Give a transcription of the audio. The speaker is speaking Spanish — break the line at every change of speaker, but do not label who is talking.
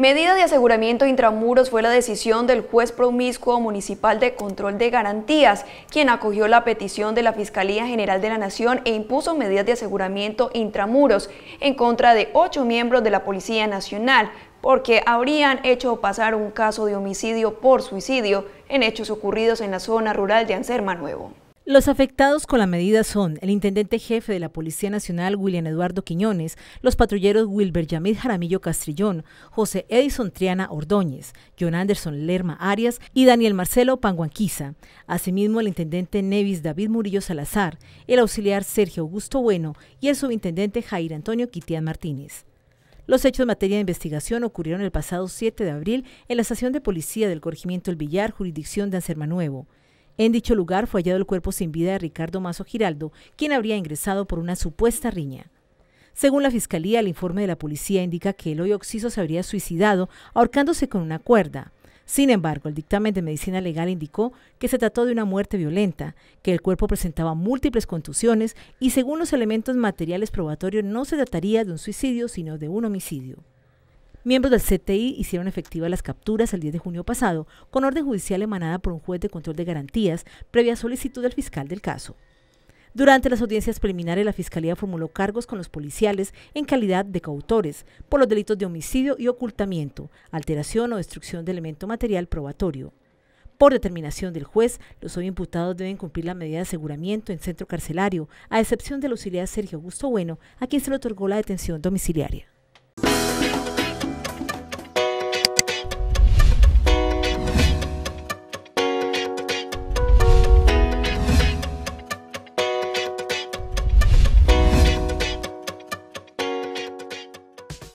Medida de aseguramiento intramuros fue la decisión del juez promiscuo municipal de control de garantías, quien acogió la petición de la Fiscalía General de la Nación e impuso medidas de aseguramiento intramuros en contra de ocho miembros de la Policía Nacional, porque habrían hecho pasar un caso de homicidio por suicidio en hechos ocurridos en la zona rural de Anserma Nuevo.
Los afectados con la medida son el intendente jefe de la Policía Nacional, William Eduardo Quiñones, los patrulleros Wilber Yamid Jaramillo Castrillón, José Edison Triana Ordóñez, John Anderson Lerma Arias y Daniel Marcelo Panguanquiza. Asimismo, el intendente Nevis David Murillo Salazar, el auxiliar Sergio Augusto Bueno y el subintendente Jair Antonio Quitian Martínez. Los hechos en materia de investigación ocurrieron el pasado 7 de abril en la estación de policía del corregimiento El Villar, jurisdicción de Anserma en dicho lugar fue hallado el cuerpo sin vida de Ricardo Mazo Giraldo, quien habría ingresado por una supuesta riña. Según la fiscalía, el informe de la policía indica que el hoy Oxiso se habría suicidado ahorcándose con una cuerda. Sin embargo, el dictamen de medicina legal indicó que se trató de una muerte violenta, que el cuerpo presentaba múltiples contusiones y según los elementos materiales probatorios no se trataría de un suicidio sino de un homicidio. Miembros del CTI hicieron efectivas las capturas el 10 de junio pasado con orden judicial emanada por un juez de control de garantías previa solicitud del fiscal del caso. Durante las audiencias preliminares, la Fiscalía formuló cargos con los policiales en calidad de coautores por los delitos de homicidio y ocultamiento, alteración o destrucción de elemento material probatorio. Por determinación del juez, los hoy imputados deben cumplir la medida de aseguramiento en centro carcelario, a excepción del auxiliar Sergio Augusto Bueno, a quien se le otorgó la detención domiciliaria.